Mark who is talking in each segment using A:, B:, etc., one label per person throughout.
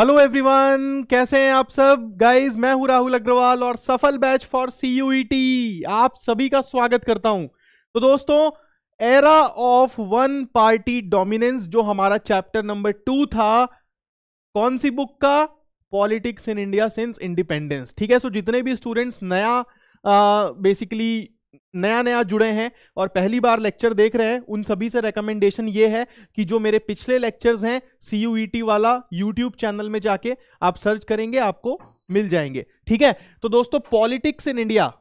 A: Hello everyone कैसे हैं आप सब गाइस मैं हूं राहुल अग्रवाल और सफल बैच फॉर सी e आप सभी का स्वागत करता हूं तो दोस्तों era of one party dominance जो हमारा चैप्टर नंबर टू था कौन सी बुक का politics in India since independence ठीक है सो जितने भी स्टूडेंट्स नया बेसिकली नया नया जुड़े हैं और पहली बार लेक्चर देख रहे हैं उन सभी से रिकमेंडेशन ये है कि जो मेरे पिछले लेक्चर्स हैं सी यू ई टी वाला यूट्यूब चैनल में जाके आप सर्च करेंगे आपको मिल जाएंगे ठीक है तो दोस्तों पॉलिटिक्स इन इंडिया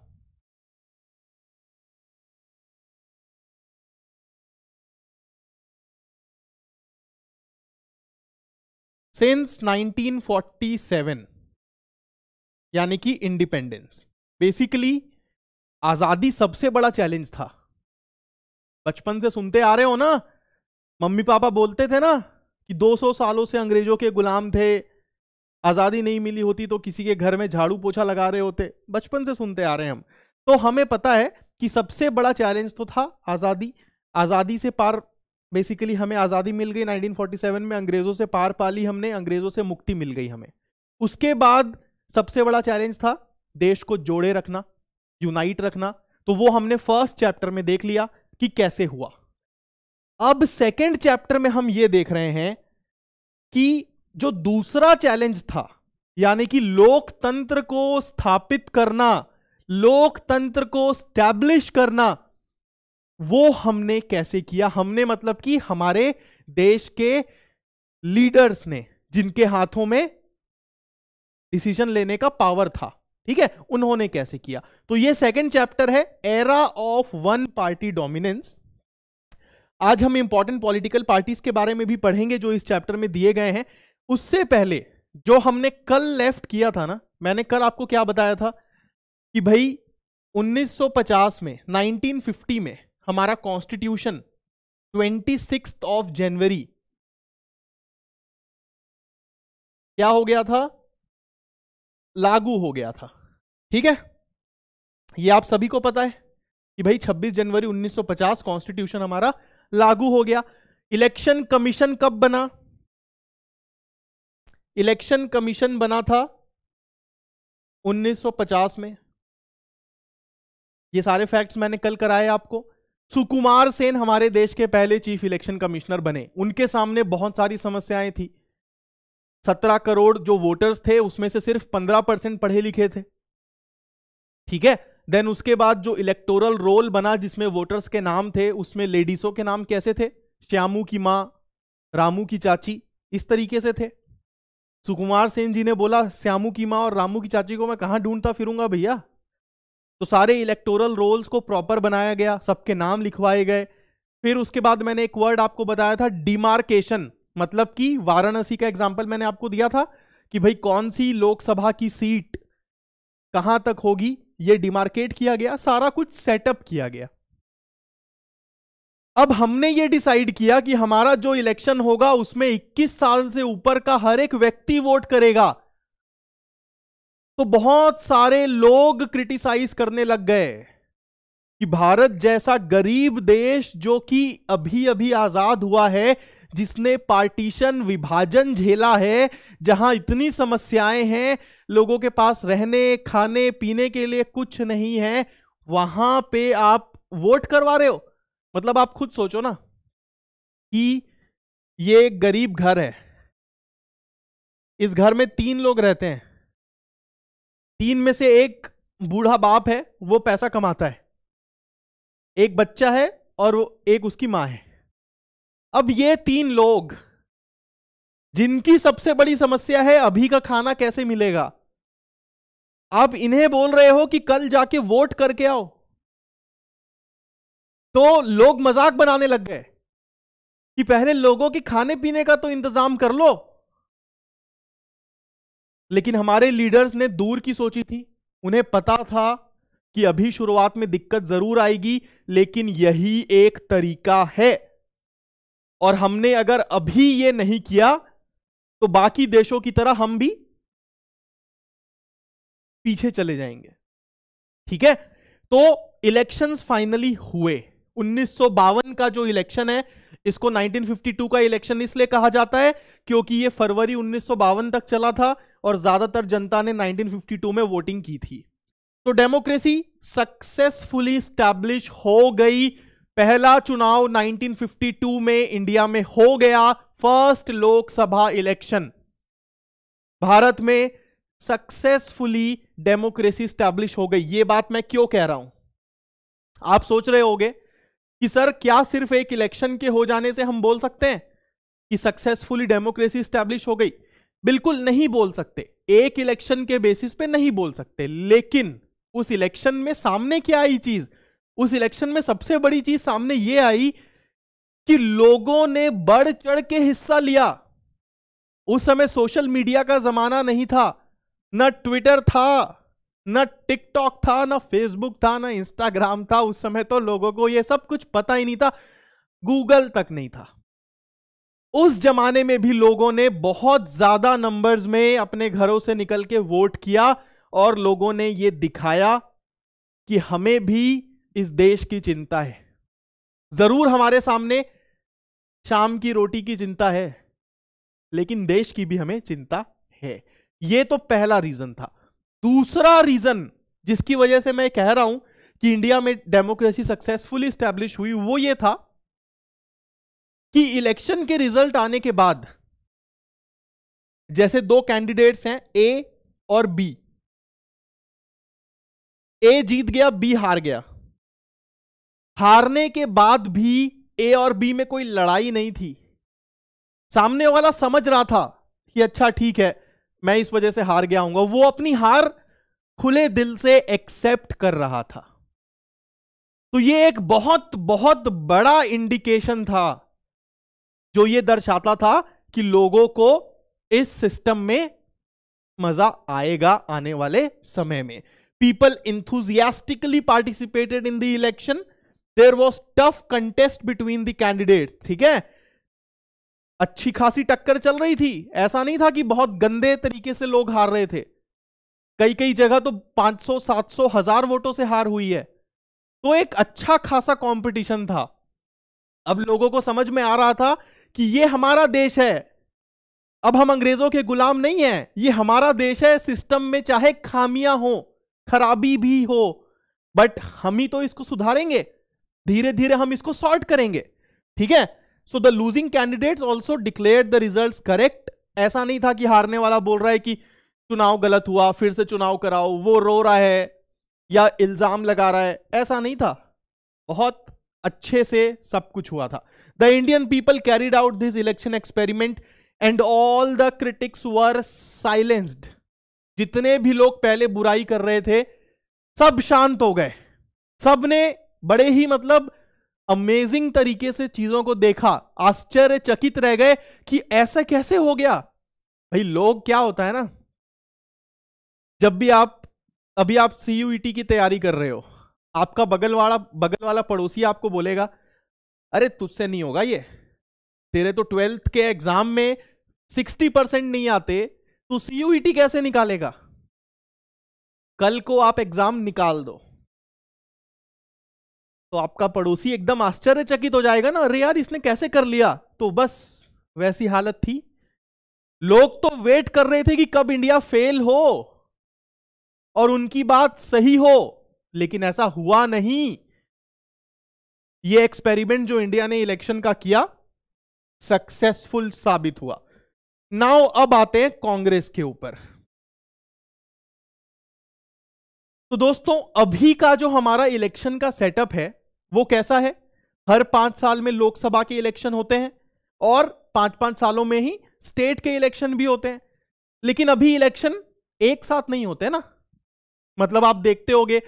A: सिंस 1947 यानी कि इंडिपेंडेंस बेसिकली आजादी सबसे बड़ा चैलेंज था बचपन से सुनते आ रहे हो ना मम्मी पापा बोलते थे ना कि 200 सालों से अंग्रेजों के गुलाम थे आज़ादी नहीं मिली होती तो किसी के घर में झाड़ू पोछा लगा रहे होते बचपन से सुनते आ रहे हैं हम तो हमें पता है कि सबसे बड़ा चैलेंज तो था आज़ादी आज़ादी से पार बेसिकली हमें आज़ादी मिल गई 1947 में अंग्रेज़ों से पार पाली हमने अंग्रेज़ों से मुक्ति मिल गई हमें उसके बाद सबसे बड़ा चैलेंज था देश को जोड़े रखना यूनाइट रखना तो वो हमने फर्स्ट चैप्टर में देख लिया कि कैसे हुआ अब सेकेंड चैप्टर में हम ये देख रहे हैं कि जो दूसरा चैलेंज था यानी कि लोकतंत्र को स्थापित करना लोकतंत्र को स्टैब्लिश करना वो हमने कैसे किया हमने मतलब कि हमारे देश के लीडर्स ने जिनके हाथों में डिसीजन लेने का पावर था ठीक है उन्होंने कैसे किया तो ये सेकंड चैप्टर है era of one party dominance आज हम इंपॉर्टेंट पॉलिटिकल पार्टीज के बारे में भी पढ़ेंगे जो इस चैप्टर में दिए गए हैं उससे पहले जो हमने कल लेफ्ट किया था ना मैंने कल आपको क्या बताया था कि भाई 1950 में 1950 में हमारा कॉन्स्टिट्यूशन ट्वेंटी ऑफ जनवरी
B: क्या हो गया था लागू हो गया
A: था ठीक है ये आप सभी को पता है कि भाई 26 जनवरी 1950 कॉन्स्टिट्यूशन हमारा लागू हो गया इलेक्शन कमीशन कब बना इलेक्शन कमीशन बना था 1950 में ये सारे फैक्ट्स मैंने कल कराए आपको सुकुमार सेन हमारे देश के पहले चीफ इलेक्शन कमिश्नर बने उनके सामने बहुत सारी समस्याएं थी सत्रह करोड़ जो वोटर्स थे उसमें से सिर्फ पंद्रह परसेंट पढ़े लिखे थे ठीक है देन उसके बाद जो इलेक्टोरल रोल बना जिसमें वोटर्स के नाम थे उसमें लेडीसों के नाम कैसे थे श्यामू की माँ रामू की चाची इस तरीके से थे सुकुमार सेन जी ने बोला श्यामू की माँ और रामू की चाची को मैं कहाँ ढूंढता फिरूंगा भैया तो सारे इलेक्टोरल रोल्स को प्रॉपर बनाया गया सबके नाम लिखवाए गए फिर उसके बाद मैंने एक वर्ड आपको बताया था डिमार्केशन मतलब कि वाराणसी का एग्जाम्पल मैंने आपको दिया था कि भाई कौन सी लोकसभा की सीट कहां तक होगी ये डिमार्केट किया गया सारा कुछ सेटअप किया गया अब हमने ये डिसाइड किया कि हमारा जो इलेक्शन होगा उसमें 21 साल से ऊपर का हर एक व्यक्ति वोट करेगा तो बहुत सारे लोग क्रिटिसाइज करने लग गए कि भारत जैसा गरीब देश जो कि अभी अभी आजाद हुआ है जिसने पार्टीशन विभाजन झेला है जहां इतनी समस्याएं हैं लोगों के पास रहने खाने पीने के लिए कुछ नहीं है वहां पे आप वोट करवा रहे हो मतलब आप खुद सोचो ना कि ये गरीब घर है
B: इस घर में तीन लोग रहते हैं तीन
A: में से एक बूढ़ा बाप है वो पैसा कमाता है एक बच्चा है और एक उसकी माँ है अब ये तीन लोग जिनकी सबसे बड़ी समस्या है अभी का खाना कैसे मिलेगा आप इन्हें बोल रहे हो कि कल जाके वोट करके आओ तो लोग मजाक बनाने लग गए कि पहले लोगों के खाने पीने का तो इंतजाम कर लो लेकिन हमारे लीडर्स ने दूर की सोची थी उन्हें पता था कि अभी शुरुआत में दिक्कत जरूर आएगी लेकिन यही एक तरीका है और हमने अगर अभी ये नहीं किया तो बाकी देशों की तरह हम भी पीछे चले जाएंगे ठीक है तो इलेक्शंस फाइनली हुए उन्नीस का जो इलेक्शन है इसको 1952 का इलेक्शन इसलिए कहा जाता है क्योंकि ये फरवरी उन्नीस तक चला था और ज्यादातर जनता ने 1952 में वोटिंग की थी तो डेमोक्रेसी सक्सेसफुली स्टैब्लिश हो गई पहला चुनाव 1952 में इंडिया में हो गया फर्स्ट लोकसभा इलेक्शन भारत में सक्सेसफुली डेमोक्रेसी स्टैब्लिश हो गई ये बात मैं क्यों कह रहा हूं आप सोच रहे होंगे कि सर क्या सिर्फ एक इलेक्शन के हो जाने से हम बोल सकते हैं कि सक्सेसफुली डेमोक्रेसी स्टैब्लिश हो गई बिल्कुल नहीं बोल सकते एक इलेक्शन के बेसिस पे नहीं बोल सकते लेकिन उस इलेक्शन में सामने क्या आई चीज उस इलेक्शन में सबसे बड़ी चीज सामने ये आई कि लोगों ने बढ़ चढ़ के हिस्सा लिया उस समय सोशल मीडिया का जमाना नहीं था ना ट्विटर था ना टिकटॉक था ना फेसबुक था ना इंस्टाग्राम था उस समय तो लोगों को यह सब कुछ पता ही नहीं था गूगल तक नहीं था उस जमाने में भी लोगों ने बहुत ज्यादा नंबर्स में अपने घरों से निकल के वोट किया और लोगों ने यह दिखाया कि हमें भी इस देश की चिंता है जरूर हमारे सामने शाम की रोटी की चिंता है लेकिन देश की भी हमें चिंता है यह तो पहला रीजन था दूसरा रीजन जिसकी वजह से मैं कह रहा हूं कि इंडिया में डेमोक्रेसी सक्सेसफुली स्टैब्लिश हुई वो ये था कि इलेक्शन के रिजल्ट आने के बाद
B: जैसे दो कैंडिडेट्स हैं ए और बी ए जीत गया बी हार गया हारने
A: के बाद भी ए और बी में कोई लड़ाई नहीं थी सामने वाला समझ रहा था कि अच्छा ठीक है मैं इस वजह से हार गया हूंगा वो अपनी हार खुले दिल से एक्सेप्ट कर रहा था तो ये एक बहुत बहुत बड़ा इंडिकेशन था जो ये दर्शाता था कि लोगों को इस सिस्टम में मजा आएगा आने वाले समय में people enthusiastically participated in the election there was tough contest between the candidate ठीक है अच्छी खासी टक्कर चल रही थी ऐसा नहीं था कि बहुत गंदे तरीके से लोग हार रहे थे कई कई जगह तो 500, 700, हजार वोटों से हार हुई है तो एक अच्छा खासा कंपटीशन था अब लोगों को समझ में आ रहा था कि ये हमारा देश है अब हम अंग्रेजों के गुलाम नहीं है ये हमारा देश है सिस्टम में चाहे खामियां हो खराबी भी हो बट हम ही तो इसको सुधारेंगे धीरे धीरे हम इसको सॉर्ट करेंगे ठीक है so the losing candidates also declare the result correct ऐसा नहीं था कि हारने वाला बोल रहा है कि चुनाव गलत हुआ फिर से चुनाव कराओ वो रो रहा है या इल्जाम लगा रहा है ऐसा नहीं था बहुत अच्छे से सब कुछ हुआ था the Indian people carried out this election experiment and all the critics were silenced जितने भी लोग पहले बुराई कर रहे थे सब शांत हो गए सब ने बड़े ही मतलब अमेजिंग तरीके से चीजों को देखा आश्चर्यचकित रह गए कि ऐसा कैसे हो गया भाई लोग क्या होता है ना जब भी आप अभी आप सीयूईटी e की तैयारी कर रहे हो आपका बगल वाला बगल वाला पड़ोसी आपको बोलेगा अरे तुझसे नहीं होगा ये तेरे तो ट्वेल्थ के एग्जाम में सिक्सटी परसेंट नहीं आते तो सीयूईटी e कैसे निकालेगा कल को आप एग्जाम निकाल दो तो आपका पड़ोसी एकदम आश्चर्यचकित हो जाएगा ना अरे यार इसने कैसे कर लिया तो बस वैसी हालत थी लोग तो वेट कर रहे थे कि कब इंडिया फेल हो और उनकी बात सही हो लेकिन ऐसा हुआ नहीं ये एक्सपेरिमेंट जो इंडिया ने इलेक्शन का किया सक्सेसफुल साबित हुआ नाउ अब आते हैं कांग्रेस के ऊपर तो दोस्तों अभी का जो हमारा इलेक्शन का सेटअप है वो कैसा है हर पांच साल में लोकसभा के इलेक्शन होते हैं और पांच पांच सालों में ही स्टेट के इलेक्शन भी होते हैं लेकिन अभी इलेक्शन एक साथ नहीं होते ना मतलब आप देखते होंगे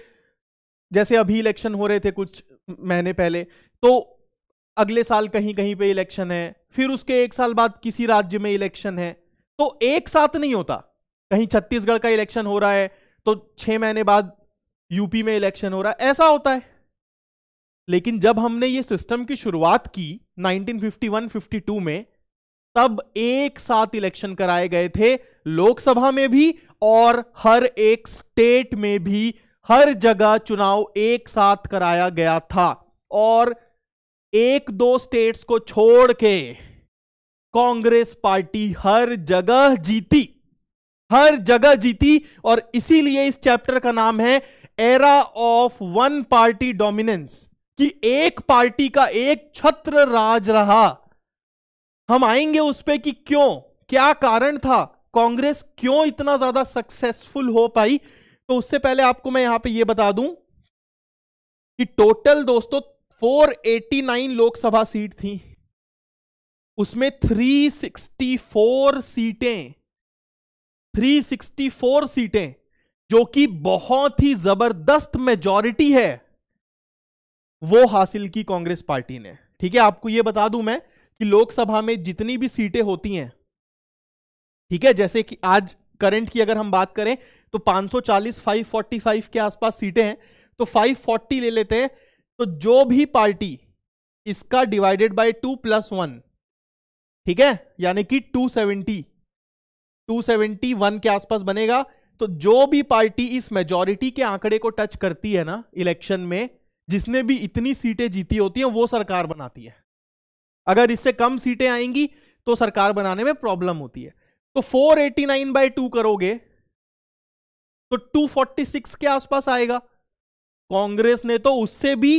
A: जैसे अभी इलेक्शन हो रहे थे कुछ महीने पहले तो अगले साल कहीं कहीं पे इलेक्शन है फिर उसके एक साल बाद किसी राज्य में इलेक्शन है तो एक साथ नहीं होता कहीं छत्तीसगढ़ का इलेक्शन हो रहा है तो छह महीने बाद यूपी में इलेक्शन हो रहा है ऐसा होता है लेकिन जब हमने ये सिस्टम की शुरुआत की 1951-52 में तब एक साथ इलेक्शन कराए गए थे लोकसभा में भी और हर एक स्टेट में भी हर जगह चुनाव एक साथ कराया गया था और एक दो स्टेट्स को छोड़ के कांग्रेस पार्टी हर जगह जीती हर जगह जीती और इसीलिए इस चैप्टर का नाम है era of one party dominance कि एक पार्टी का एक छत्र राज रहा हम आएंगे उस पर कि क्यों क्या कारण था कांग्रेस क्यों इतना ज्यादा सक्सेसफुल हो पाई तो उससे पहले आपको मैं यहां पे यह बता दूं कि टोटल दोस्तों 489 लोकसभा सीट थी उसमें 364 सीटें 364 सीटें जो कि बहुत ही जबरदस्त मेजॉरिटी है वो हासिल की कांग्रेस पार्टी ने ठीक है आपको ये बता दूं मैं कि लोकसभा में जितनी भी सीटें होती हैं ठीक है जैसे कि आज करंट की अगर हम बात करें तो 540 545 के आसपास सीटें हैं तो 540 ले लेते हैं तो जो भी पार्टी इसका divided by two plus one ठीक है यानी कि 270 271 के आसपास बनेगा तो जो भी पार्टी इस मेजोरिटी के आंकड़े को टच करती है ना इलेक्शन में जिसने भी इतनी सीटें जीती होती हैं वो सरकार बनाती है अगर इससे कम सीटें आएंगी तो सरकार बनाने में प्रॉब्लम होती है तो 489 एटी नाइन बाई टू करोगे तो 246 के आसपास आएगा कांग्रेस ने तो उससे भी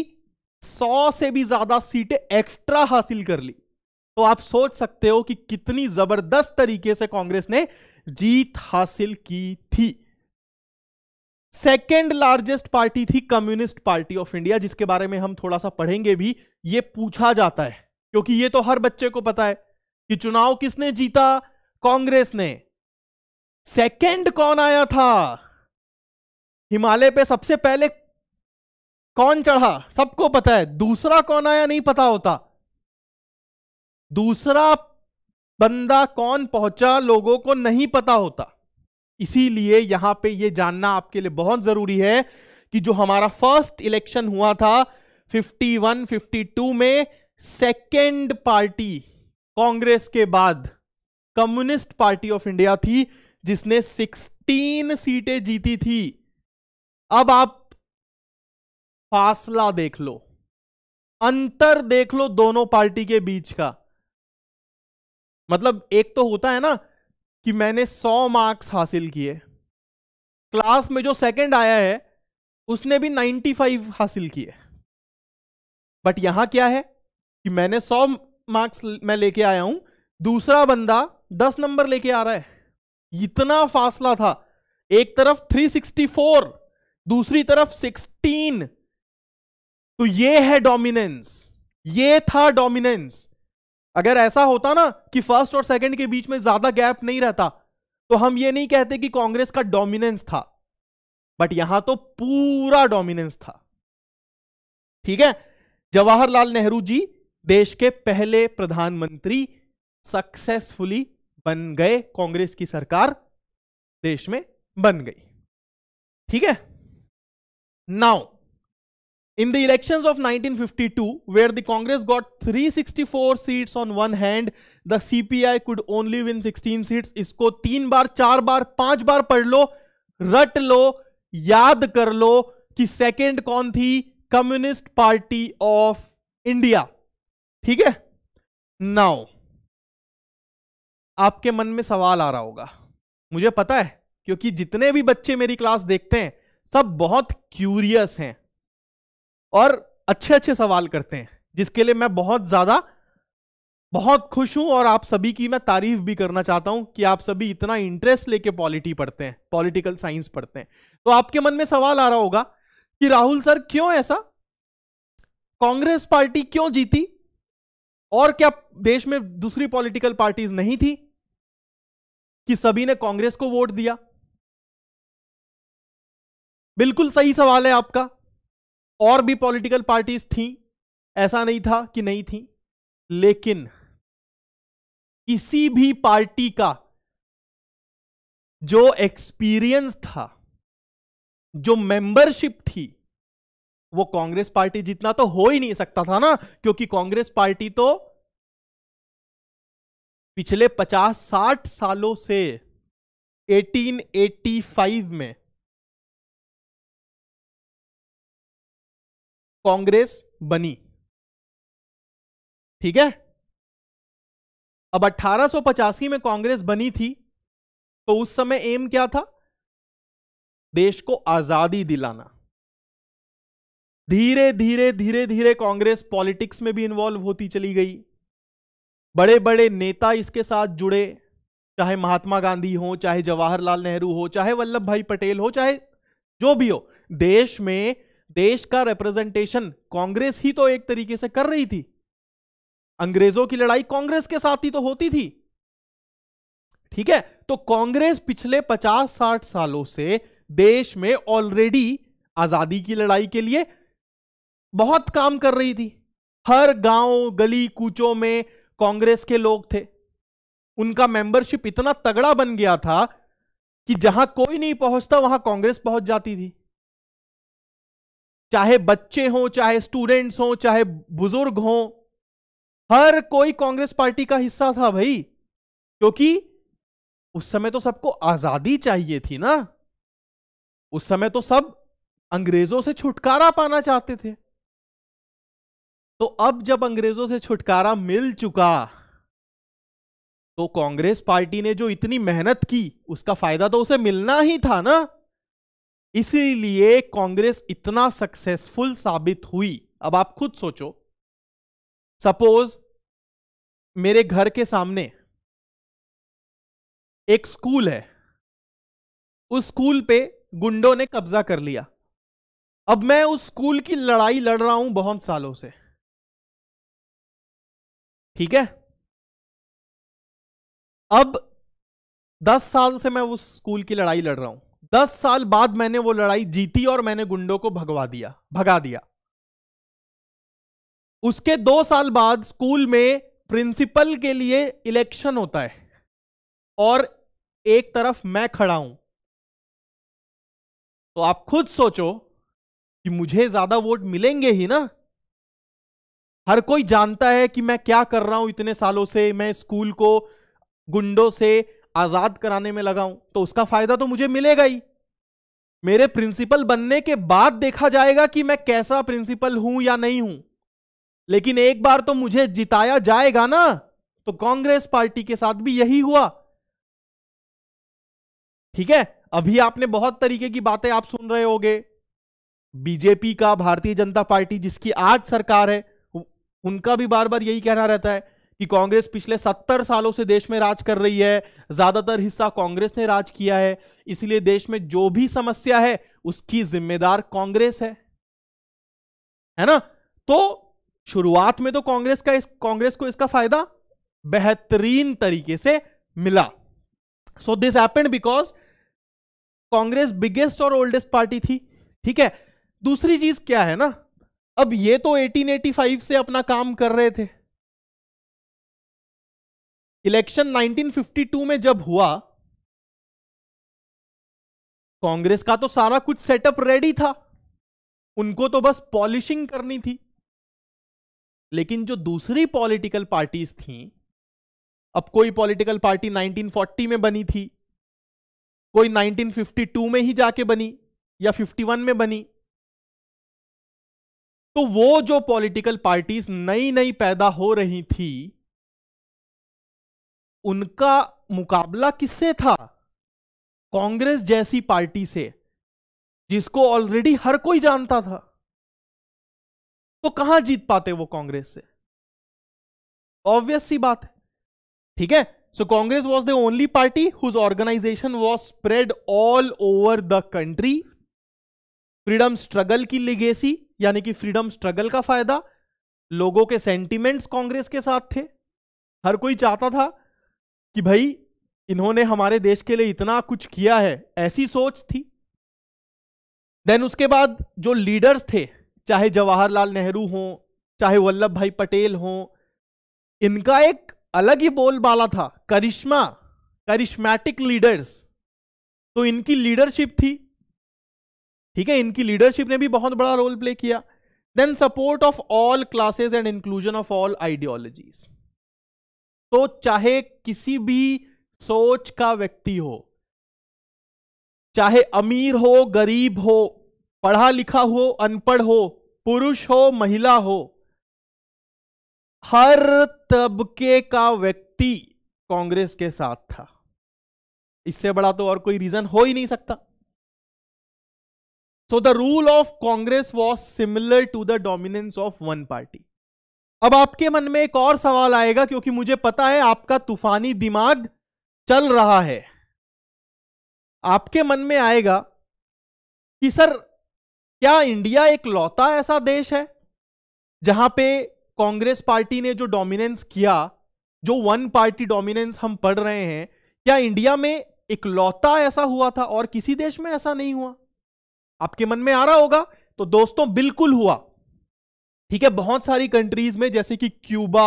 A: 100 से भी ज्यादा सीटें एक्स्ट्रा हासिल कर ली तो आप सोच सकते हो कि कितनी जबरदस्त तरीके से कांग्रेस ने जीत हासिल की थी सेकेंड लार्जेस्ट पार्टी थी कम्युनिस्ट पार्टी ऑफ इंडिया जिसके बारे में हम थोड़ा सा पढ़ेंगे भी ये पूछा जाता है क्योंकि ये तो हर बच्चे को पता है कि चुनाव किसने जीता कांग्रेस ने सेकेंड कौन आया था हिमालय पे सबसे पहले कौन चढ़ा सबको पता है दूसरा कौन आया नहीं पता होता दूसरा बंदा कौन पहुंचा लोगों को नहीं पता होता इसीलिए यहां पे ये जानना आपके लिए बहुत जरूरी है कि जो हमारा फर्स्ट इलेक्शन हुआ था 51 52 में सेकेंड पार्टी कांग्रेस के बाद कम्युनिस्ट पार्टी ऑफ इंडिया थी जिसने 16 सीटें जीती थी अब आप फासला देख लो अंतर देख लो दोनों पार्टी के बीच का मतलब एक तो होता है ना कि मैंने 100 मार्क्स हासिल किए क्लास में जो सेकंड आया है उसने भी 95 हासिल किए बट यहां क्या है कि मैंने 100 मार्क्स मैं लेके आया हूं दूसरा बंदा 10 नंबर लेके आ रहा है इतना फासला था एक तरफ 364 दूसरी तरफ 16 तो ये है डोमिनेंस ये था डोमिनेंस अगर ऐसा होता ना कि फर्स्ट और सेकंड के बीच में ज्यादा गैप नहीं रहता तो हम ये नहीं कहते कि कांग्रेस का डोमिनेंस था बट यहां तो पूरा डोमिनेंस था ठीक है जवाहरलाल नेहरू जी देश के पहले प्रधानमंत्री सक्सेसफुली बन गए कांग्रेस की सरकार देश में बन गई ठीक है now In the elections of 1952, where the Congress got 364 seats on one hand, the CPI could only win 16 seats. इसको तीन बार चार बार पांच बार पढ़ लो रट लो याद कर लो कि सेकंड कौन थी कम्युनिस्ट पार्टी ऑफ इंडिया ठीक है नाउ आपके मन में सवाल आ रहा होगा मुझे पता है क्योंकि जितने भी बच्चे मेरी क्लास देखते हैं सब बहुत क्यूरियस हैं और अच्छे अच्छे सवाल करते हैं जिसके लिए मैं बहुत ज़्यादा बहुत खुश हूं और आप सभी की मैं तारीफ भी करना चाहता हूं कि आप सभी इतना इंटरेस्ट लेके पॉलिटी पढ़ते हैं पॉलिटिकल साइंस पढ़ते हैं तो आपके मन में सवाल आ रहा होगा कि राहुल सर क्यों ऐसा कांग्रेस पार्टी क्यों जीती और क्या देश में दूसरी पॉलिटिकल पार्टीज नहीं थी
B: कि सभी ने कांग्रेस को वोट दिया
A: बिल्कुल सही सवाल है आपका और भी पॉलिटिकल पार्टीज थी ऐसा नहीं था कि नहीं थी लेकिन किसी भी पार्टी का जो एक्सपीरियंस था जो मेंबरशिप थी वो कांग्रेस पार्टी जितना तो हो ही नहीं सकता था ना क्योंकि कांग्रेस पार्टी तो पिछले 50-60 सालों से 1885 में
B: कांग्रेस बनी ठीक है अब अट्ठारह में कांग्रेस
A: बनी थी तो उस समय एम क्या था देश को आजादी दिलाना धीरे धीरे धीरे धीरे कांग्रेस पॉलिटिक्स में भी इन्वॉल्व होती चली गई बड़े बड़े नेता इसके साथ जुड़े चाहे महात्मा गांधी हो चाहे जवाहरलाल नेहरू हो चाहे वल्लभ भाई पटेल हो चाहे जो भी हो देश में देश का रिप्रेजेंटेशन कांग्रेस ही तो एक तरीके से कर रही थी अंग्रेजों की लड़ाई कांग्रेस के साथ ही तो होती थी ठीक है तो कांग्रेस पिछले 50-60 सालों से देश में ऑलरेडी आजादी की लड़ाई के लिए बहुत काम कर रही थी हर गांव गली कूचों में कांग्रेस के लोग थे उनका मेंबरशिप इतना तगड़ा बन गया था कि जहां कोई नहीं पहुंचता वहां कांग्रेस पहुंच जाती थी चाहे बच्चे हों चाहे स्टूडेंट्स हों चाहे बुजुर्ग हों हर कोई कांग्रेस पार्टी का हिस्सा था भाई क्योंकि उस समय तो सबको आजादी चाहिए थी ना उस समय तो सब अंग्रेजों से छुटकारा पाना चाहते थे तो अब जब अंग्रेजों से छुटकारा मिल चुका तो कांग्रेस पार्टी ने जो इतनी मेहनत की उसका फायदा तो उसे मिलना ही था ना इसीलिए कांग्रेस इतना सक्सेसफुल साबित हुई अब आप खुद सोचो सपोज मेरे घर के सामने एक स्कूल है उस स्कूल पे गुंडों ने कब्जा कर लिया अब मैं उस स्कूल की लड़ाई लड़ रहा हूं बहुत सालों से
B: ठीक है अब
A: दस साल से मैं उस स्कूल की लड़ाई लड़ रहा हूं दस साल बाद मैंने वो लड़ाई जीती और मैंने गुंडों को भगवा दिया भगा दिया उसके दो साल बाद स्कूल में प्रिंसिपल के लिए इलेक्शन होता है और एक तरफ मैं खड़ा हूं तो आप खुद सोचो कि मुझे ज्यादा वोट मिलेंगे ही ना हर कोई जानता है कि मैं क्या कर रहा हूं इतने सालों से मैं स्कूल को गुंडों से आजाद कराने में हूं तो उसका फायदा तो मुझे मिलेगा ही मेरे प्रिंसिपल बनने के बाद देखा जाएगा कि मैं कैसा प्रिंसिपल हूं या नहीं हूं लेकिन एक बार तो मुझे जिताया जाएगा ना तो कांग्रेस पार्टी के साथ भी यही हुआ ठीक है अभी आपने बहुत तरीके की बातें आप सुन रहे होंगे बीजेपी का भारतीय जनता पार्टी जिसकी आज सरकार है उनका भी बार बार यही कहना रहता है कि कांग्रेस पिछले सत्तर सालों से देश में राज कर रही है ज्यादातर हिस्सा कांग्रेस ने राज किया है इसलिए देश में जो भी समस्या है उसकी जिम्मेदार कांग्रेस है है ना तो शुरुआत में तो कांग्रेस का इस कांग्रेस को इसका फायदा बेहतरीन तरीके से मिला so this append because Congress biggest और ओल्डेस्ट पार्टी थी ठीक है दूसरी चीज क्या है ना अब ये तो 1885 से अपना काम कर रहे थे इलेक्शन 1952
B: में जब हुआ कांग्रेस का तो सारा कुछ सेटअप
A: रेडी था उनको तो बस पॉलिशिंग करनी थी लेकिन जो दूसरी पॉलिटिकल पार्टीज थी अब कोई पॉलिटिकल पार्टी 1940 में बनी थी कोई 1952 में ही जाके बनी या 51 में बनी तो वो जो पॉलिटिकल पार्टीज नई नई पैदा हो रही थी उनका मुकाबला किससे था कांग्रेस जैसी पार्टी से जिसको ऑलरेडी हर कोई जानता था तो कहां जीत पाते वो कांग्रेस से ऑब्वियस सी बात है ठीक है so Congress was the only party whose organisation was spread all over the country freedom struggle की लिगेसी यानी कि फ्रीडम स्ट्रगल का फायदा लोगों के सेंटीमेंट्स कांग्रेस के साथ थे हर कोई चाहता था कि भाई इन्होंने हमारे देश के लिए इतना कुछ किया है ऐसी सोच थी देन उसके बाद जो लीडर्स थे चाहे जवाहरलाल नेहरू हो चाहे वल्लभ भाई पटेल हो इनका एक अलग ही बोलबाला था करिश्मा करिश्मैटिक लीडर्स तो इनकी लीडरशिप थी ठीक है इनकी लीडरशिप ने भी बहुत बड़ा रोल प्ले किया then support of all classes and inclusion of all ideologies तो चाहे किसी भी सोच का व्यक्ति हो चाहे अमीर हो गरीब हो पढ़ा लिखा हो अनपढ़ हो पुरुष हो महिला हो हर तबके का व्यक्ति कांग्रेस के साथ था इससे बड़ा तो और कोई रीजन हो ही नहीं सकता so the rule of Congress was similar to the dominance of one party अब आपके मन में एक और सवाल आएगा क्योंकि मुझे पता है आपका तूफानी दिमाग चल रहा है आपके मन में आएगा कि सर क्या इंडिया एक लौता ऐसा देश है जहां पे कांग्रेस पार्टी ने जो डोमिनेंस किया जो वन पार्टी डोमिनेंस हम पढ़ रहे हैं क्या इंडिया में एक लौता ऐसा हुआ था और किसी देश में ऐसा नहीं हुआ आपके मन में आ रहा होगा तो दोस्तों बिल्कुल हुआ ठीक है बहुत सारी कंट्रीज में जैसे कि क्यूबा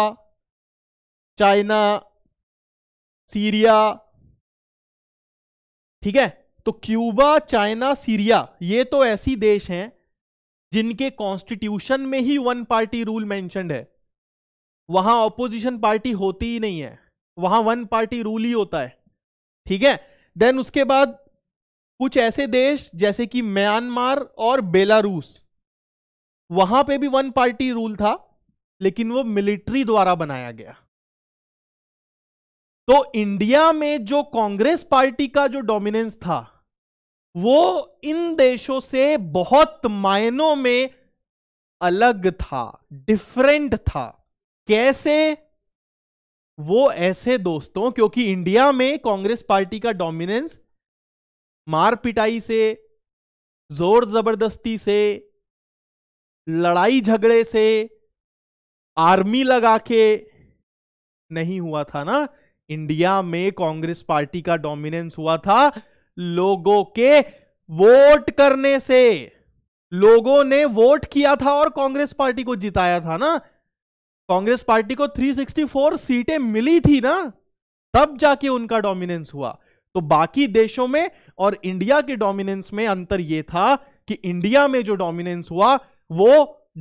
A: चाइना सीरिया ठीक है तो क्यूबा चाइना सीरिया ये तो ऐसी देश हैं जिनके कॉन्स्टिट्यूशन में ही वन पार्टी रूल मेंशनड है वहां ऑपोजिशन पार्टी होती ही नहीं है वहां वन पार्टी रूल ही होता है ठीक है देन उसके बाद कुछ ऐसे देश जैसे कि म्यांमार और बेलारूस वहां पे भी वन पार्टी रूल था लेकिन वो मिलिट्री द्वारा बनाया गया तो इंडिया में जो कांग्रेस पार्टी का जो डोमिनेंस था वो इन देशों से बहुत मायनों में अलग था डिफरेंट था कैसे वो ऐसे दोस्तों क्योंकि इंडिया में कांग्रेस पार्टी का डोमिनेंस मार पिटाई से जोर जबरदस्ती से लड़ाई झगड़े से आर्मी लगा के नहीं हुआ था ना इंडिया में कांग्रेस पार्टी का डोमिनेंस हुआ था लोगों के वोट करने से लोगों ने वोट किया था और कांग्रेस पार्टी को जिताया था ना कांग्रेस पार्टी को 364 सीटें मिली थी ना तब जाके उनका डोमिनेंस हुआ तो बाकी देशों में और इंडिया के डोमिनेंस में अंतर यह था कि इंडिया में जो डोमिनेंस हुआ वो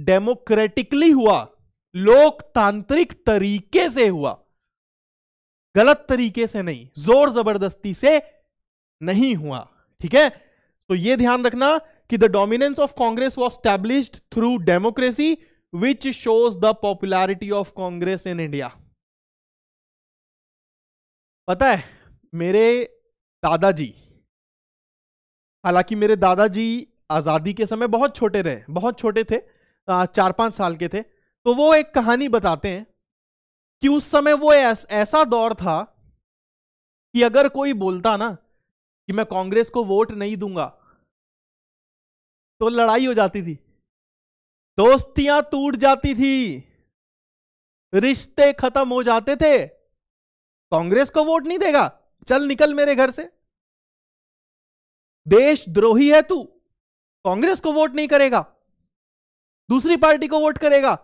A: डेमोक्रेटिकली हुआ लोकतांत्रिक तरीके से हुआ गलत तरीके से नहीं जोर जबरदस्ती से नहीं हुआ ठीक है तो ये ध्यान रखना कि the dominance of Congress was established through democracy which shows the popularity of Congress in India पता है मेरे दादाजी हालांकि मेरे दादाजी आज़ादी के समय बहुत छोटे रहे बहुत छोटे थे चार पाँच साल के थे तो वो एक कहानी बताते हैं कि उस समय वो ऐस, ऐसा दौर था कि अगर कोई बोलता ना कि मैं कांग्रेस को वोट नहीं दूंगा तो लड़ाई हो जाती थी दोस्तियां टूट जाती थी रिश्ते खत्म हो जाते थे कांग्रेस को वोट नहीं देगा
B: चल निकल मेरे घर से देशद्रोही है तू कांग्रेस को वोट नहीं करेगा दूसरी पार्टी को वोट करेगा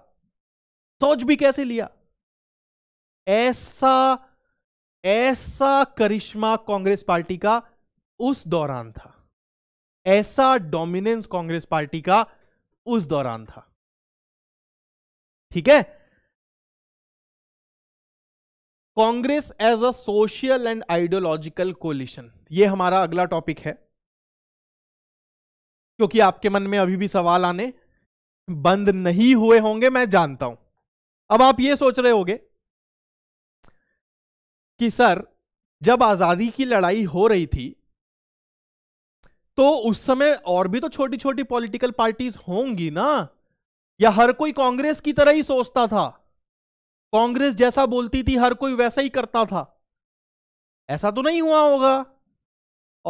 B: सोच
A: भी कैसे लिया ऐसा ऐसा करिश्मा कांग्रेस पार्टी का उस दौरान था ऐसा डोमिनेंस कांग्रेस पार्टी का उस दौरान था ठीक है
B: Congress as a social and
A: ideological coalition ये हमारा अगला टॉपिक है क्योंकि आपके मन में अभी भी सवाल आने बंद नहीं हुए होंगे मैं जानता हूं अब आप ये सोच रहे होगे कि सर जब आजादी की लड़ाई हो रही थी तो उस समय और भी तो छोटी छोटी पॉलिटिकल पार्टीज होंगी ना या हर कोई कांग्रेस की तरह ही सोचता था कांग्रेस जैसा बोलती थी हर कोई वैसा ही करता था ऐसा तो नहीं हुआ होगा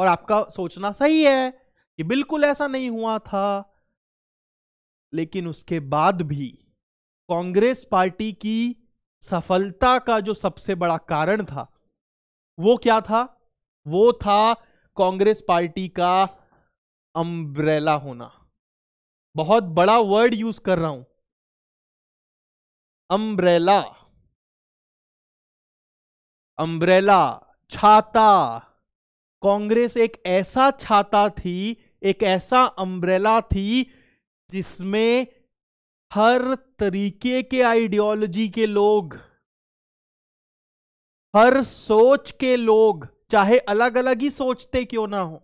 A: और आपका सोचना सही है कि बिल्कुल ऐसा नहीं हुआ था लेकिन उसके बाद भी कांग्रेस पार्टी की सफलता का जो सबसे बड़ा कारण था वो क्या था वो था कांग्रेस पार्टी का अम्ब्रेला होना बहुत बड़ा वर्ड यूज कर रहा हूं अम्ब्रेला अम्ब्रेला छाता कांग्रेस एक ऐसा छाता थी एक ऐसा अम्ब्रेला थी जिसमें हर तरीके के आइडियोलॉजी के लोग हर सोच के लोग चाहे अलग अलग ही सोचते क्यों ना हो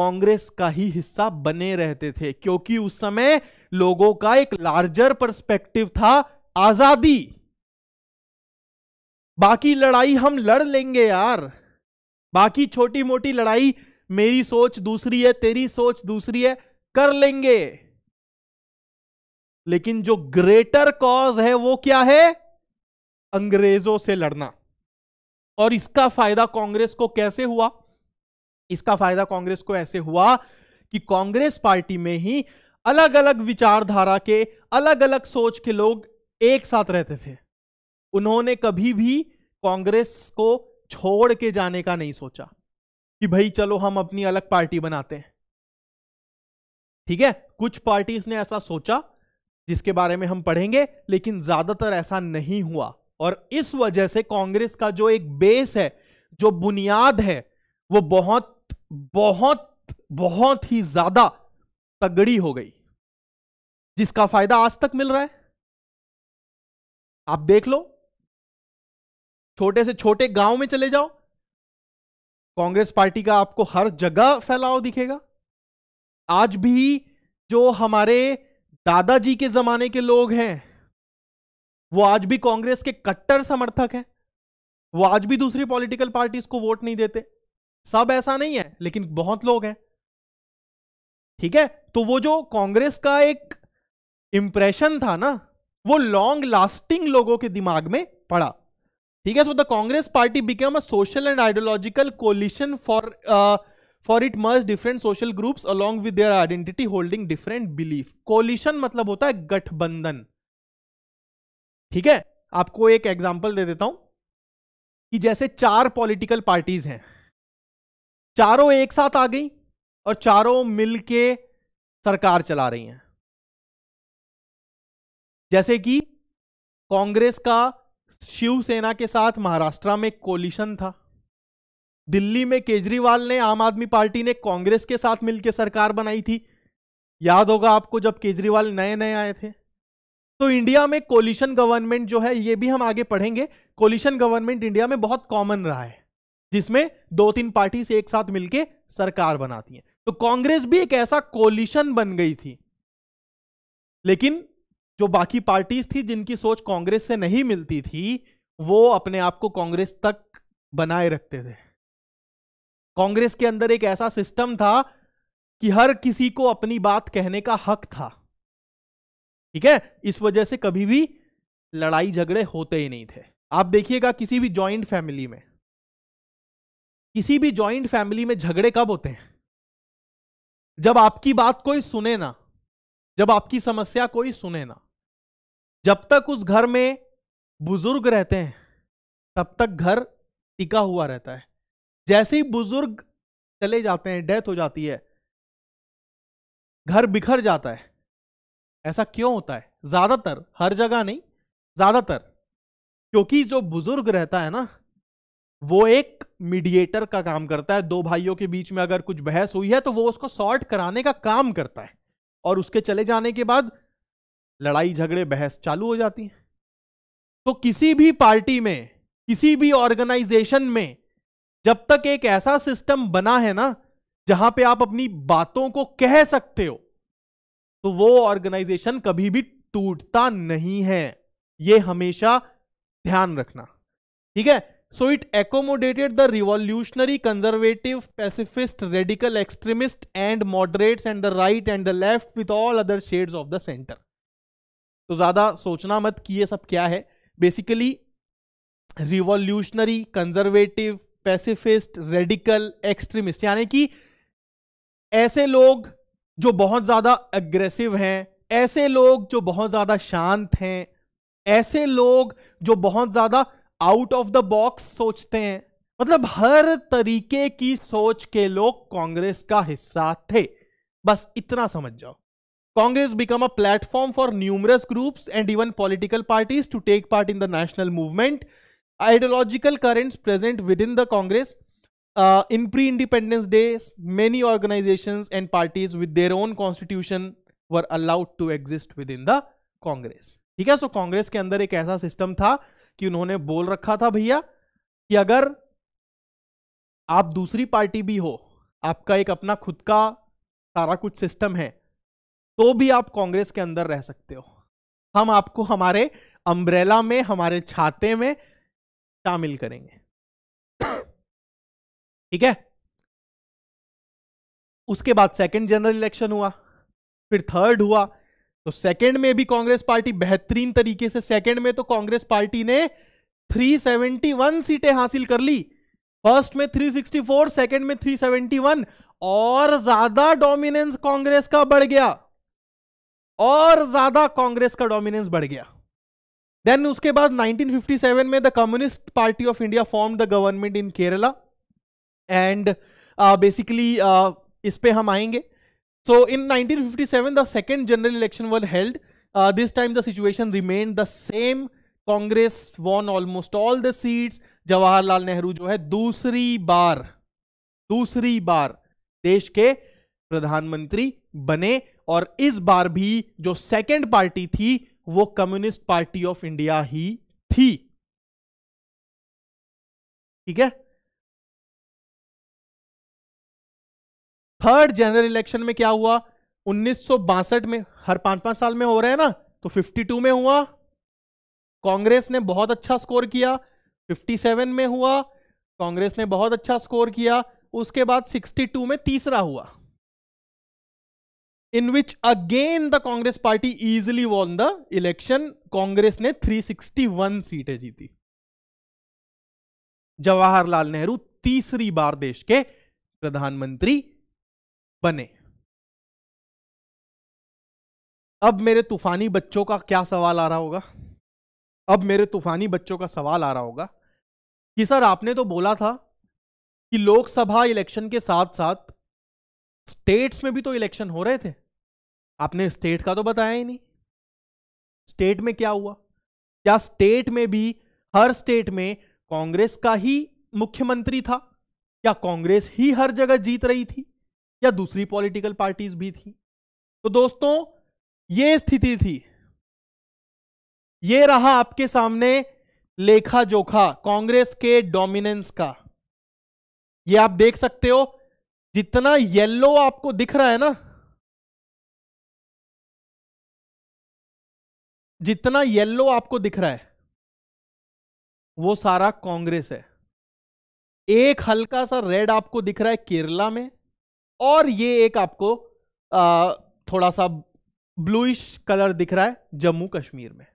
A: कांग्रेस का ही हिस्सा बने रहते थे क्योंकि उस समय लोगों का एक लार्जर पर्सपेक्टिव था आजादी बाकी लड़ाई हम लड़ लेंगे यार बाकी छोटी मोटी लड़ाई मेरी सोच दूसरी है तेरी सोच दूसरी है कर लेंगे लेकिन जो ग्रेटर कॉज है वो क्या है अंग्रेजों से लड़ना और इसका फायदा कांग्रेस को कैसे हुआ इसका फायदा कांग्रेस को ऐसे हुआ कि कांग्रेस पार्टी में ही अलग अलग विचारधारा के अलग अलग सोच के लोग एक साथ रहते थे उन्होंने कभी भी कांग्रेस को छोड़ के जाने का नहीं सोचा कि भाई चलो हम अपनी अलग पार्टी बनाते हैं ठीक है कुछ पार्टीज ने ऐसा सोचा जिसके बारे में हम पढ़ेंगे लेकिन ज्यादातर ऐसा नहीं हुआ और इस वजह से कांग्रेस का जो एक बेस है जो बुनियाद है वो बहुत बहुत बहुत ही ज्यादा तगड़ी हो गई जिसका फायदा आज तक मिल रहा है
B: आप देख लो छोटे से छोटे गांव में चले जाओ
A: कांग्रेस पार्टी का आपको हर जगह फैलाव दिखेगा आज भी जो हमारे दादाजी के जमाने के लोग हैं वो आज भी कांग्रेस के कट्टर समर्थक हैं वो आज भी दूसरी पॉलिटिकल पार्टीज को वोट नहीं देते सब ऐसा नहीं है लेकिन बहुत लोग हैं ठीक है तो वो जो कांग्रेस का एक इंप्रेशन था ना वो लॉन्ग लास्टिंग लोगों के दिमाग में पड़ा ठीक है so the Congress party became a social and ideological coalition for for it merge different social groups along with their identity holding different belief coalition मतलब होता है गठबंधन ठीक है आपको एक एग्जाम्पल दे देता हूं कि जैसे चार पॉलिटिकल पार्टीज हैं चारों एक साथ आ गई और चारों मिलके सरकार चला रही हैं जैसे कि कांग्रेस का शिवसेना के साथ महाराष्ट्र में कोलिशन था दिल्ली में केजरीवाल ने आम आदमी पार्टी ने कांग्रेस के साथ मिलकर सरकार बनाई थी याद होगा आपको जब केजरीवाल नए नए आए थे तो इंडिया में कोलिशन गवर्नमेंट जो है ये भी हम आगे पढ़ेंगे कोलिशन गवर्नमेंट इंडिया में बहुत कॉमन रहा है जिसमें दो तीन पार्टी से एक साथ मिलकर सरकार बनाती है तो कांग्रेस भी एक ऐसा कोलिशन बन गई थी लेकिन जो बाकी पार्टीज थी जिनकी सोच कांग्रेस से नहीं मिलती थी वो अपने आप को कांग्रेस तक बनाए रखते थे कांग्रेस के अंदर एक ऐसा सिस्टम था कि हर किसी को अपनी बात कहने का हक था ठीक है इस वजह से कभी भी लड़ाई झगड़े होते ही नहीं थे आप देखिएगा किसी भी ज्वाइंट फैमिली में किसी भी ज्वाइंट फैमिली में झगड़े कब होते हैं जब आपकी बात कोई सुने ना जब आपकी समस्या कोई सुने ना जब तक उस घर में बुजुर्ग रहते हैं तब तक घर टिका हुआ रहता है जैसे ही बुजुर्ग चले जाते हैं डेथ हो जाती है घर बिखर जाता है ऐसा क्यों होता है ज्यादातर हर जगह नहीं ज्यादातर क्योंकि जो बुजुर्ग रहता है ना वो एक मीडिएटर का काम करता है दो भाइयों के बीच में अगर कुछ बहस हुई है तो वो उसको सॉर्ट कराने का काम करता है और उसके चले जाने के बाद लड़ाई झगड़े बहस चालू हो जाती है तो किसी भी पार्टी में किसी भी ऑर्गेनाइजेशन में जब तक एक ऐसा सिस्टम बना है ना जहां पे आप अपनी बातों को कह सकते हो तो वो ऑर्गेनाइजेशन कभी भी टूटता नहीं है ये हमेशा ध्यान रखना ठीक है so it accommodated the revolutionary conservative pacifist radical extremist and moderates and the right and the left with all other shades of the centre तो ज़्यादा सोचना मत कि ये सब क्या है basically revolutionary conservative pacifist radical extremist यानी कि ऐसे लोग जो बहुत ज़्यादा अग्रेसिव हैं ऐसे लोग जो बहुत ज़्यादा शांत हैं ऐसे लोग जो बहुत ज़्यादा आउट ऑफ द बॉक्स सोचते हैं मतलब हर तरीके की सोच के लोग कांग्रेस का हिस्सा थे बस इतना समझ जाओ Congress became a platform for numerous groups and even political parties to take part in the national movement. Ideological currents present within the Congress. Uh, in pre-independence days, many organizations and parties with their own constitution were allowed to exist within the Congress. ठीक है सो so, Congress के अंदर एक ऐसा system था कि उन्होंने बोल रखा था भैया कि अगर आप दूसरी पार्टी भी हो आपका एक अपना खुद का सारा कुछ सिस्टम है तो भी आप कांग्रेस के अंदर रह सकते हो हम आपको हमारे अम्ब्रेला में हमारे छाते में शामिल करेंगे
B: ठीक है उसके बाद सेकंड जनरल इलेक्शन हुआ
A: फिर थर्ड हुआ तो सेकंड में भी कांग्रेस पार्टी बेहतरीन तरीके से सेकंड में तो कांग्रेस पार्टी ने 371 सीटें हासिल कर ली फर्स्ट में 364 सेकंड में 371 और ज्यादा डोमिनेंस कांग्रेस का बढ़ गया और ज्यादा कांग्रेस का डोमिनेंस बढ़ गया देन उसके बाद 1957 में the communist party of India form the government in Kerala and basically इस पे हम आएंगे so in 1957 the second general election were held this time the situation remain the same Congress won almost all the seats Jawaharlal Nehru जो है दूसरी बार दूसरी बार देश के प्रधानमंत्री बने और इस बार भी जो सेकेंड पार्टी थी वो कम्युनिस्ट पार्टी ऑफ इंडिया ही थी ठीक है
B: थर्ड जनरल इलेक्शन में क्या हुआ
A: उन्नीस में हर पांच पांच साल में हो रहे हैं ना तो 52 में हुआ कांग्रेस ने बहुत अच्छा स्कोर किया 57 में हुआ कांग्रेस ने बहुत अच्छा स्कोर किया उसके बाद 62 में तीसरा हुआ in which again the Congress party easily won the election. Congress ने 361 सीटें जीती जवाहरलाल नेहरू तीसरी बार देश के प्रधानमंत्री बने अब मेरे तूफानी बच्चों का क्या सवाल आ रहा होगा अब मेरे तूफानी बच्चों का सवाल आ रहा होगा कि सर आपने तो बोला था कि लोकसभा इलेक्शन के साथ साथ स्टेट्स में भी तो इलेक्शन हो रहे थे आपने स्टेट का तो बताया ही नहीं स्टेट में क्या हुआ क्या स्टेट में भी हर स्टेट में कांग्रेस का ही मुख्यमंत्री था क्या कांग्रेस ही हर जगह जीत रही थी या दूसरी पॉलिटिकल पार्टीज भी थी तो दोस्तों ये स्थिति थी ये रहा आपके सामने लेखा जोखा कांग्रेस के डोमिनेंस का ये आप देख सकते हो जितना येलो आपको दिख रहा है ना
B: जितना येलो आपको
A: दिख रहा है वो सारा कांग्रेस है एक हल्का सा रेड आपको दिख रहा है केरला में और ये एक आपको आ, थोड़ा सा ब्लूइश कलर दिख रहा है जम्मू कश्मीर में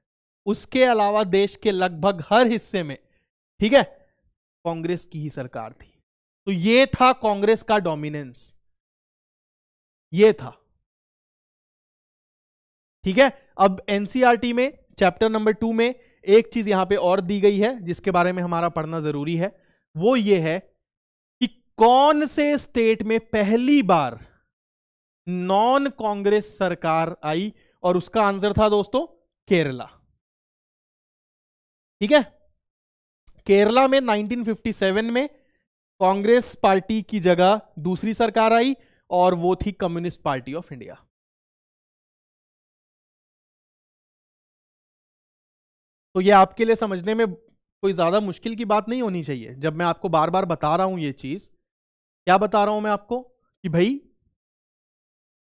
A: उसके अलावा देश के लगभग हर हिस्से में ठीक है कांग्रेस की ही सरकार थी तो ये था कांग्रेस का डोमिनेंस ये था ठीक है अब एनसीआरटी e में चैप्टर नंबर टू में एक चीज यहां पे और दी गई है जिसके बारे में हमारा पढ़ना जरूरी है वो ये है कि कौन से स्टेट में पहली बार नॉन कांग्रेस सरकार आई और उसका आंसर था दोस्तों केरला ठीक है केरला में 1957 में कांग्रेस पार्टी की जगह दूसरी सरकार आई और वो थी कम्युनिस्ट पार्टी ऑफ इंडिया तो ये आपके लिए समझने में कोई ज़्यादा मुश्किल की बात नहीं होनी चाहिए जब मैं आपको बार बार बता रहा हूं ये चीज़ क्या बता रहा हूं मैं आपको कि भाई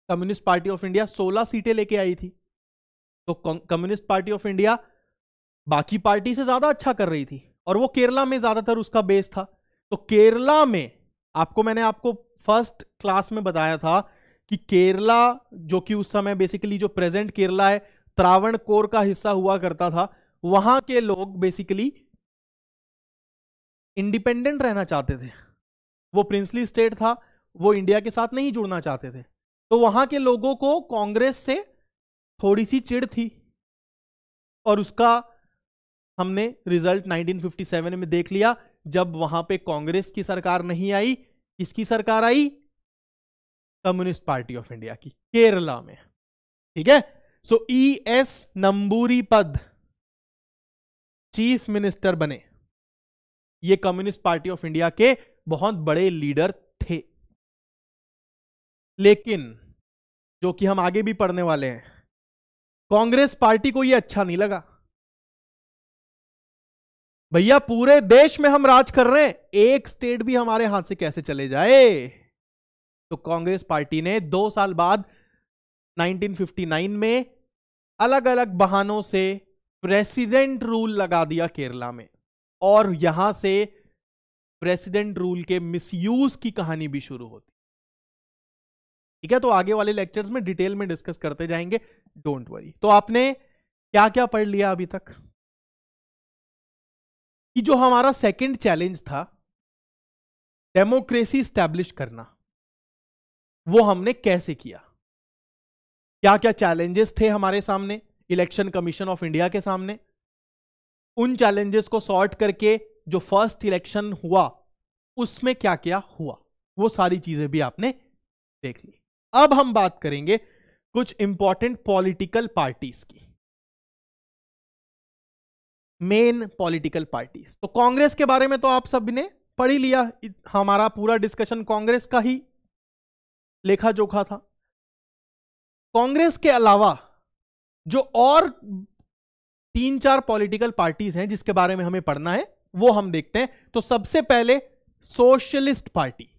A: कम्युनिस्ट पार्टी ऑफ इंडिया 16 सीटें लेके आई थी तो कम्युनिस्ट पार्टी ऑफ इंडिया बाकी पार्टी से ज़्यादा अच्छा कर रही थी और वो केरला में ज़्यादातर उसका बेस था तो केरला में आपको मैंने आपको फर्स्ट क्लास में बताया था कि केरला जो कि उस समय बेसिकली जो प्रेजेंट केरला है त्रावण कोर का हिस्सा हुआ करता था वहां के लोग बेसिकली इंडिपेंडेंट रहना चाहते थे वो प्रिंसली स्टेट था वो इंडिया के साथ नहीं जुड़ना चाहते थे तो वहां के लोगों को कांग्रेस से थोड़ी सी चिड़ थी और उसका हमने रिजल्ट 1957 में देख लिया जब वहां पे कांग्रेस की सरकार नहीं आई किसकी सरकार आई कम्युनिस्ट पार्टी ऑफ इंडिया की केरला में ठीक है सो ई एस नंबूरी पद चीफ मिनिस्टर बने ये कम्युनिस्ट पार्टी ऑफ इंडिया के
B: बहुत बड़े लीडर थे लेकिन जो कि हम आगे भी पढ़ने वाले हैं कांग्रेस पार्टी को यह अच्छा नहीं लगा
A: भैया पूरे देश में हम राज कर रहे हैं एक स्टेट भी हमारे हाथ से कैसे चले जाए तो कांग्रेस पार्टी ने दो साल बाद 1959 में अलग अलग बहानों से प्रेसिडेंट रूल लगा दिया केरला में और यहां से प्रेसिडेंट रूल के मिसयूज की कहानी भी शुरू होती ठीक है तो आगे वाले लेक्चर्स में डिटेल में डिस्कस करते जाएंगे डोंट वरी तो आपने क्या क्या पढ़ लिया अभी तक कि जो हमारा सेकंड चैलेंज था डेमोक्रेसी स्टैब्लिश करना वो हमने कैसे किया क्या क्या चैलेंजेस थे हमारे सामने इलेक्शन कमीशन ऑफ इंडिया के सामने उन चैलेंजेस को सॉर्ट करके जो फर्स्ट इलेक्शन हुआ उसमें क्या क्या हुआ वो सारी चीजें भी आपने देख ली अब हम बात करेंगे कुछ इंपॉर्टेंट पॉलिटिकल पार्टीज की मेन पॉलिटिकल पार्टीज तो कांग्रेस के बारे में तो आप सब ने पढ़ ही लिया हमारा पूरा डिस्कशन कांग्रेस का ही लेखा जोखा था कांग्रेस के अलावा जो और तीन चार पॉलिटिकल पार्टीज हैं जिसके बारे में हमें पढ़ना है वो हम देखते हैं तो सबसे पहले
B: socialist party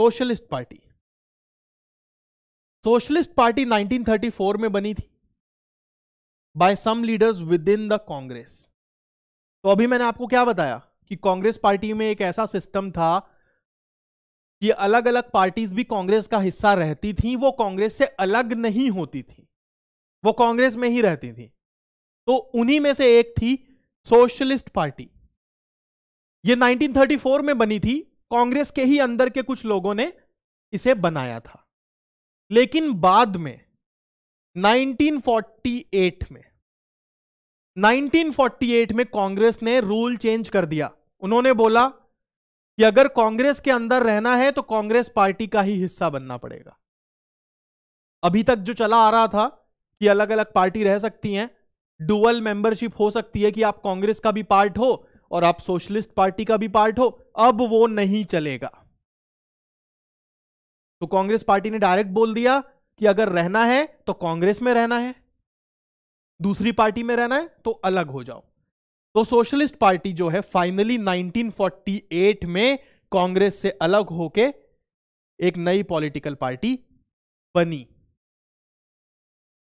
B: socialist party
A: socialist party 1934 में बनी थी by some leaders within the Congress तो अभी मैंने आपको क्या बताया कि कांग्रेस पार्टी में एक ऐसा सिस्टम था कि अलग अलग पार्टीज भी कांग्रेस का हिस्सा रहती थी वो कांग्रेस से अलग नहीं होती थी वो कांग्रेस में ही रहती थी तो उन्हीं में से एक थी सोशलिस्ट पार्टी ये 1934 में बनी थी कांग्रेस के ही अंदर के कुछ लोगों ने इसे बनाया था लेकिन बाद में 1948 में 1948 में कांग्रेस ने रूल चेंज कर दिया उन्होंने बोला कि अगर कांग्रेस के अंदर रहना है तो कांग्रेस पार्टी का ही हिस्सा बनना पड़ेगा अभी तक जो चला आ रहा था कि अलग अलग पार्टी रह सकती हैं डुअल मेंबरशिप हो सकती है कि आप कांग्रेस का भी पार्ट हो और आप सोशलिस्ट पार्टी का भी पार्ट हो अब वो नहीं चलेगा तो कांग्रेस पार्टी ने डायरेक्ट बोल दिया कि अगर रहना है तो कांग्रेस में रहना है दूसरी पार्टी में रहना है तो अलग हो जाओ तो सोशलिस्ट पार्टी जो है फाइनली 1948 में कांग्रेस से अलग होके एक नई पॉलिटिकल पार्टी बनी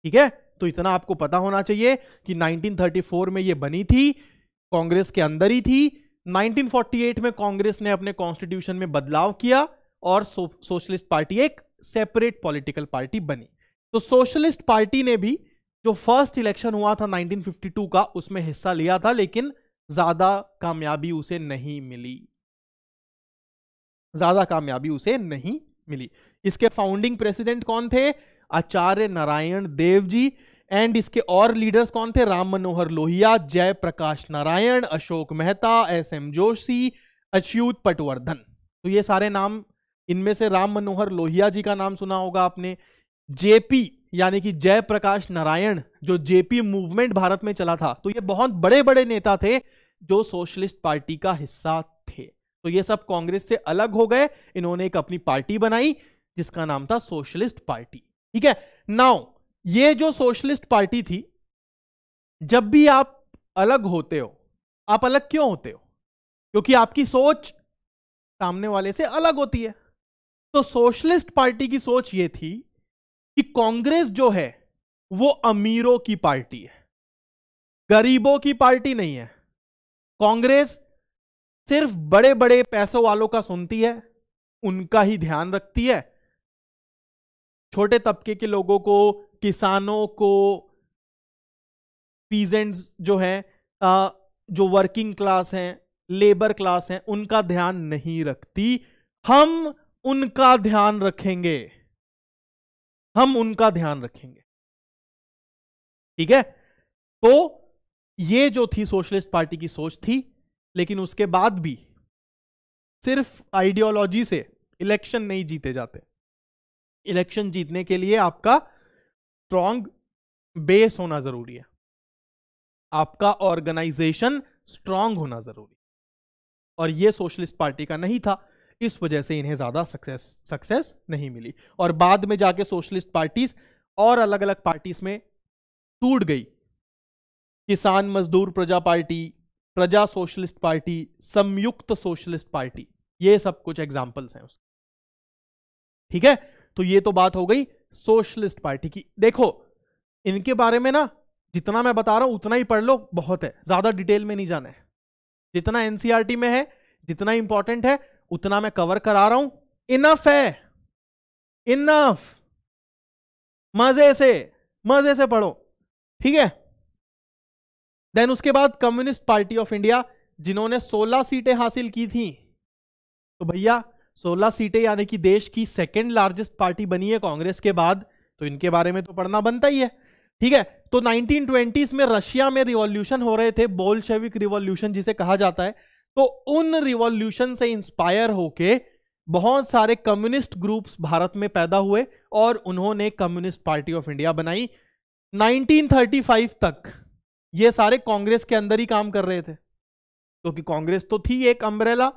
A: ठीक है तो इतना आपको पता होना चाहिए कि 1934 में यह बनी थी कांग्रेस के अंदर ही थी 1948 में कांग्रेस ने अपने कॉन्स्टिट्यूशन में बदलाव किया और सो, सोशलिस्ट पार्टी एक सेपरेट पॉलिटिकल पार्टी बनी तो सोशलिस्ट पार्टी ने भी जो फर्स्ट इलेक्शन हुआ था 1952 का उसमें हिस्सा लिया था लेकिन ज्यादा कामयाबी उसे नहीं मिली ज्यादा कामयाबी उसे नहीं मिली इसके फाउंडिंग प्रेसिडेंट कौन थे आचार्य नारायण देव जी एंड इसके और लीडर्स कौन थे राम मनोहर लोहिया जयप्रकाश नारायण अशोक मेहता एस एम जोशी अच्युत पटवर्धन तो ये सारे नाम इनमें से राम मनोहर लोहिया जी का नाम सुना होगा आपने जेपी यानी कि जयप्रकाश नारायण जो जेपी मूवमेंट भारत में चला था तो ये बहुत बड़े बड़े नेता थे जो सोशलिस्ट पार्टी का हिस्सा थे तो ये सब कांग्रेस से अलग हो गए इन्होंने एक अपनी पार्टी बनाई जिसका नाम था सोशलिस्ट पार्टी ठीक है नाउ ये जो सोशलिस्ट पार्टी थी जब भी आप अलग होते हो आप अलग क्यों होते हो क्योंकि आपकी सोच सामने वाले से अलग होती है तो सोशलिस्ट पार्टी की सोच ये थी कि कांग्रेस जो है वो अमीरों की पार्टी है गरीबों की पार्टी नहीं है कांग्रेस सिर्फ बड़े बड़े पैसों वालों का सुनती है उनका ही ध्यान रखती है छोटे तबके के लोगों को किसानों को पीजेंट्स जो है आ, जो वर्किंग क्लास हैं लेबर क्लास हैं उनका ध्यान नहीं रखती हम उनका ध्यान रखेंगे हम उनका ध्यान रखेंगे ठीक है तो ये जो थी सोशलिस्ट पार्टी की सोच थी लेकिन उसके बाद भी सिर्फ आइडियोलॉजी से इलेक्शन नहीं जीते जाते इलेक्शन जीतने के लिए आपका स्ट्रॉन्ग बेस होना जरूरी है आपका ऑर्गेनाइजेशन स्ट्रांग होना जरूरी और यह सोशलिस्ट पार्टी का नहीं था इस वजह से इन्हें ज्यादा सक्सेस सक्सेस नहीं मिली और बाद में जाके सोशलिस्ट पार्टीज और अलग अलग पार्टीज में टूट गई किसान मजदूर Praja party Praja socialist party Samyukta socialist party ये सब कुछ एग्जाम्पल्स हैं उसके ठीक है तो ये तो बात हो गई सोशलिस्ट पार्टी की देखो इनके बारे में ना जितना मैं बता रहा हूं उतना ही पढ़ लो बहुत है ज्यादा डिटेल में नहीं जाना है जितना एनसीआरटी e में है जितना इंपॉर्टेंट है उतना मैं कवर करा रहा हूं इनफ है इनफ मजे से मजे से पढ़ो ठीक है देन उसके बाद कम्युनिस्ट पार्टी ऑफ इंडिया जिन्होंने 16 सीटें हासिल की थी तो भैया सोलह सीटें यानी कि देश की सेकेंड लार्जेस्ट पार्टी बनी है कांग्रेस के बाद तो इनके बारे में तो पढ़ना बनता ही है ठीक है तो 1920s में रशिया में रिवॉल्यूशन हो रहे थे बोलशेविक रिवॉल्यूशन जिसे कहा जाता है तो उन रिवॉल्यूशन से इंस्पायर होके बहुत सारे कम्युनिस्ट ग्रुप्स भारत में पैदा हुए और उन्होंने कम्युनिस्ट पार्टी ऑफ इंडिया बनाई 1935 तक ये सारे कांग्रेस के अंदर ही काम कर रहे थे क्योंकि तो कांग्रेस तो थी एक अम्ब्रेला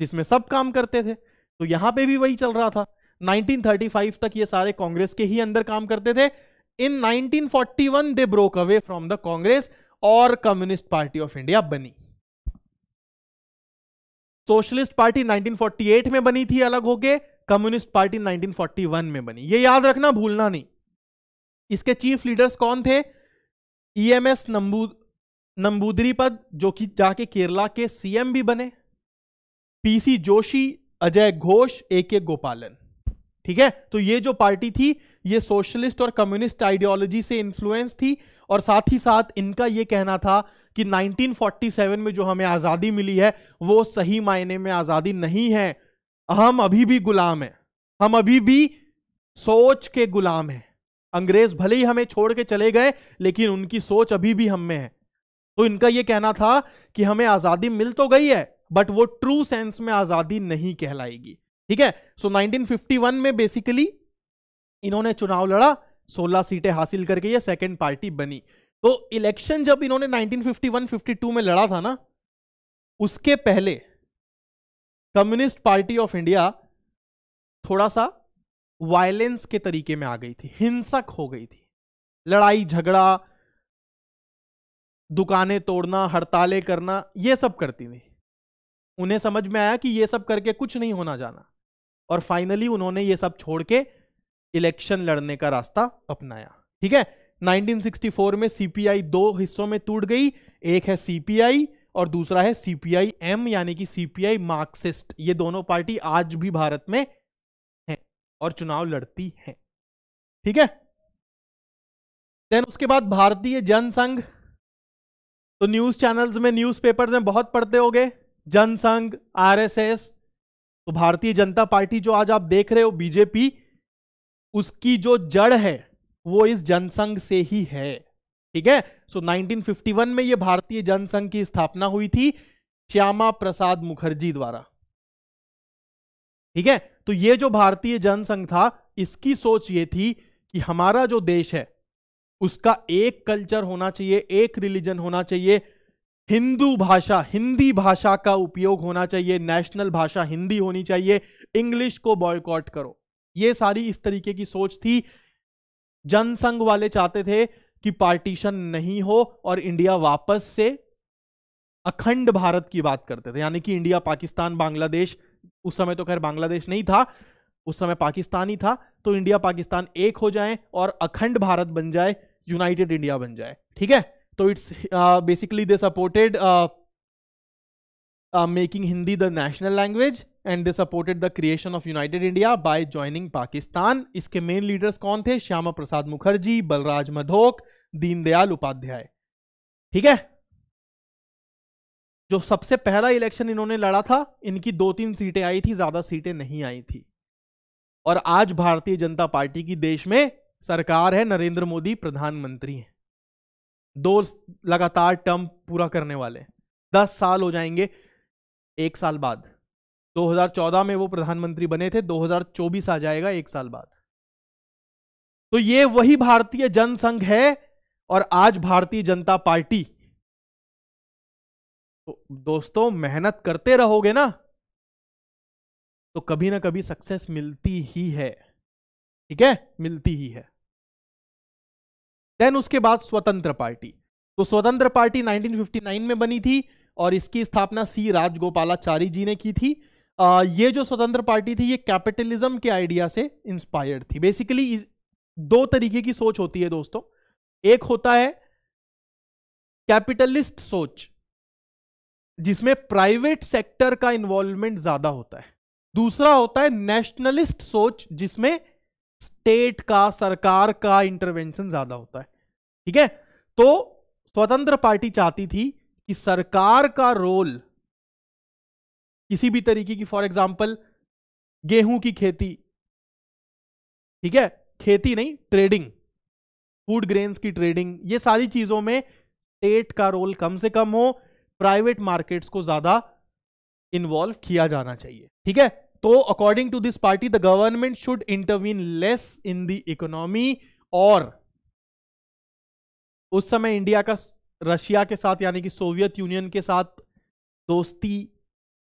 A: जिसमें सब काम करते थे तो यहां पे भी वही चल रहा था 1935 तक ये सारे कांग्रेस के ही अंदर काम करते थे in 1941 they broke away from the Congress और कम्युनिस्ट पार्टी ऑफ इंडिया बनी सोशलिस्ट पार्टी 1948 में बनी थी अलग होके कम्युनिस्ट पार्टी 1941 में बनी ये याद रखना भूलना नहीं इसके चीफ लीडर्स कौन थे ईएमएस e नंबू नंबूदरी पद जो कि जाके केरला के सीएम भी बने PC Joshi Ajay Ghosh A K Gopalan ठीक है तो ये जो पार्टी थी ये सोशलिस्ट और कम्युनिस्ट आइडियोलॉजी से इन्फ्लुएंस थी और साथ ही साथ इनका ये कहना था कि 1947 में जो हमें आज़ादी मिली है वो सही मायने में आज़ादी नहीं है हम अभी भी गुलाम हैं हम अभी भी सोच के गुलाम हैं अंग्रेज भले ही हमें छोड़ के चले गए लेकिन उनकी सोच अभी भी हम में है तो इनका यह कहना था कि हमें आज़ादी मिल तो गई है बट वो ट्रू सेंस में आजादी नहीं कहलाएगी ठीक है सो so, 1951 में बेसिकली इन्होंने चुनाव लड़ा 16 सीटें हासिल करके ये सेकेंड पार्टी बनी तो इलेक्शन जब इन्होंने 1951-52 में लड़ा था ना उसके पहले कम्युनिस्ट पार्टी ऑफ इंडिया थोड़ा सा वायलेंस के तरीके में आ गई थी हिंसक हो गई थी लड़ाई झगड़ा दुकानें तोड़ना हड़तालें करना ये सब करती थी उन्हें समझ में आया कि ये सब करके कुछ नहीं होना जाना और फाइनली उन्होंने ये सब छोड़ के इलेक्शन लड़ने का रास्ता अपनाया ठीक है 1964 में सीपीआई दो हिस्सों में टूट गई एक है सीपीआई और दूसरा है सीपीआई एम यानी कि सीपीआई मार्क्सिस्ट ये दोनों पार्टी आज भी भारत में है और चुनाव लड़ती है ठीक है देन उसके बाद भारतीय जनसंघ तो न्यूज चैनल्स में न्यूज़पेपर्स में बहुत पढ़ते होंगे जनसंघ आरएसएस तो भारतीय जनता पार्टी जो आज आप देख रहे हो बीजेपी उसकी जो जड़ है वो इस जनसंघ से ही है ठीक है सो so, 1951 में ये भारतीय जनसंघ की स्थापना हुई थी श्यामा प्रसाद मुखर्जी द्वारा ठीक है तो ये जो भारतीय जनसंघ था इसकी सोच ये थी कि हमारा जो देश है उसका एक कल्चर होना चाहिए एक रिलीजन होना चाहिए हिंदू भाषा हिंदी भाषा का उपयोग होना चाहिए नेशनल भाषा हिंदी होनी चाहिए इंग्लिश को बॉयकॉट करो ये सारी इस तरीके की सोच थी जनसंघ वाले चाहते थे कि पार्टीशन नहीं हो और इंडिया वापस से अखंड भारत की बात करते थे यानी कि इंडिया पाकिस्तान बांग्लादेश उस समय तो खैर बांग्लादेश नहीं था उस समय पाकिस्तान ही था तो इंडिया पाकिस्तान एक हो जाए और अखंड भारत बन जाए यूनाइटेड इंडिया बन जाए ठीक है तो it's basically they supported making Hindi the national language and they supported the creation of united India by joining Pakistan इसके मेन लीडर्स कौन थे श्यामा प्रसाद मुखर्जी बलराज मधोक दीनदयाल उपाध्याय ठीक है जो सबसे पहला इलेक्शन इन्होंने लड़ा था इनकी दो तीन सीटें आई थी ज्यादा सीटें नहीं आई थी और आज भारतीय जनता पार्टी की देश में सरकार है नरेंद्र मोदी प्रधानमंत्री हैं दो लगातार टर्म पूरा करने वाले दस साल हो जाएंगे एक साल बाद 2014 में वो प्रधानमंत्री बने थे 2024 आ जाएगा एक साल बाद तो ये वही भारतीय जनसंघ है और आज भारतीय जनता पार्टी तो दोस्तों मेहनत करते रहोगे ना तो कभी ना कभी सक्सेस मिलती ही है ठीक है मिलती ही है देन उसके बाद स्वतंत्र पार्टी तो स्वतंत्र पार्टी 1959 में बनी थी और इसकी स्थापना सी राजगोपालाचारी जी ने की थी आ, ये जो स्वतंत्र पार्टी थी ये कैपिटलिज्म के आइडिया से इंस्पायर्ड थी बेसिकली दो तरीके की सोच होती है दोस्तों एक होता है कैपिटलिस्ट सोच जिसमें प्राइवेट सेक्टर का इन्वॉल्वमेंट ज्यादा होता है दूसरा होता है नेशनलिस्ट सोच जिसमें स्टेट का सरकार का इंटरवेंशन ज्यादा होता है ठीक है तो स्वतंत्र पार्टी चाहती थी कि सरकार का रोल किसी भी तरीके की फॉर एग्जाम्पल गेहूं की खेती ठीक है खेती नहीं ट्रेडिंग फूड ग्रेन्स की ट्रेडिंग ये सारी चीजों में स्टेट का रोल कम से कम हो प्राइवेट मार्केट्स को ज्यादा इन्वॉल्व किया जाना चाहिए ठीक है तो according to this party the government should intervene less in the economy और उस समय इंडिया का रशिया के साथ यानी कि सोवियत यूनियन के साथ दोस्ती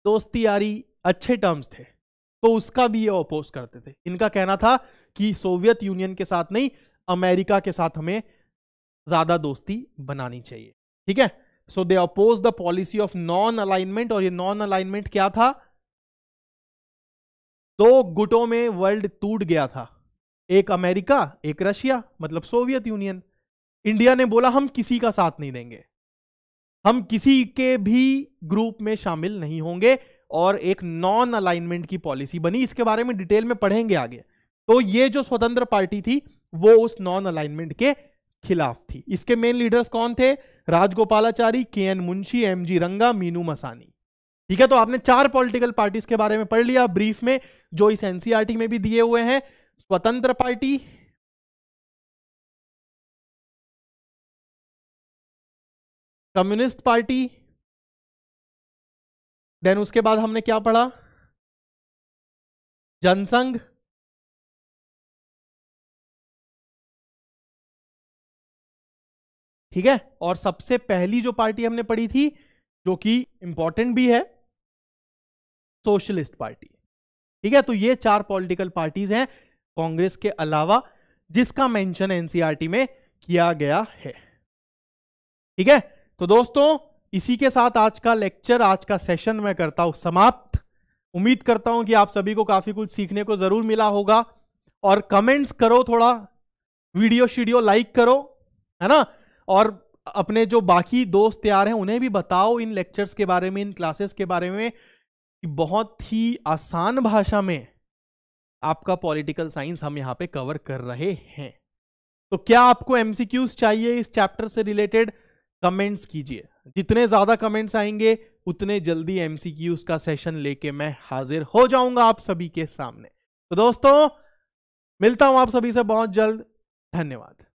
A: दोस्ती यारी अच्छे टर्म्स थे तो उसका भी ये अपोज करते थे इनका कहना था कि सोवियत यूनियन के साथ नहीं अमेरिका के साथ हमें ज्यादा दोस्ती बनानी चाहिए ठीक है so they oppose the policy of non alignment और ये नॉन अलाइनमेंट क्या था दो गुटों में वर्ल्ड टूट गया था एक अमेरिका एक रशिया मतलब सोवियत यूनियन इंडिया ने बोला हम किसी का साथ नहीं देंगे हम किसी के भी ग्रुप में शामिल नहीं होंगे और एक नॉन अलाइनमेंट की पॉलिसी बनी इसके बारे में डिटेल में पढ़ेंगे आगे तो ये जो स्वतंत्र पार्टी थी वो उस नॉन अलाइनमेंट के खिलाफ थी इसके मेन लीडर्स कौन थे राजगोपालाचारी के एन मुंशी एम जी रंगा मीनू मसानी ठीक है तो आपने चार पॉलिटिकल पार्टीज के बारे में पढ़ लिया ब्रीफ में जो इस एनसीआरटी e में भी दिए हुए हैं स्वतंत्र पार्टी
B: कम्युनिस्ट पार्टी देन उसके बाद हमने क्या पढ़ा जनसंघ ठीक है और सबसे पहली जो पार्टी हमने
A: पढ़ी थी जो कि इंपॉर्टेंट भी है सोशलिस्ट पार्टी ठीक है तो ये चार पॉलिटिकल पार्टीज हैं कांग्रेस के अलावा जिसका मेंशन एनसीईआरटी में किया गया है ठीक है तो दोस्तों इसी के साथ आज का लेक्चर आज का सेशन मैं करता हूं समाप्त उम्मीद करता हूं कि आप सभी को काफी कुछ सीखने को जरूर मिला होगा और कमेंट्स करो थोड़ा वीडियो शीडियो लाइक करो है ना और अपने जो बाकी दोस्त यार हैं उन्हें भी बताओ इन लेक्चर्स के बारे में इन क्लासेस के बारे में कि बहुत ही आसान भाषा में आपका पॉलिटिकल साइंस हम यहां पे कवर कर रहे हैं तो क्या आपको एमसीक्यूज चाहिए इस चैप्टर से रिलेटेड कमेंट्स कीजिए जितने ज्यादा कमेंट्स आएंगे उतने जल्दी एमसीक्यूज का सेशन लेके मैं हाजिर हो जाऊंगा आप सभी के सामने तो दोस्तों मिलता हूं आप सभी से बहुत जल्द
B: धन्यवाद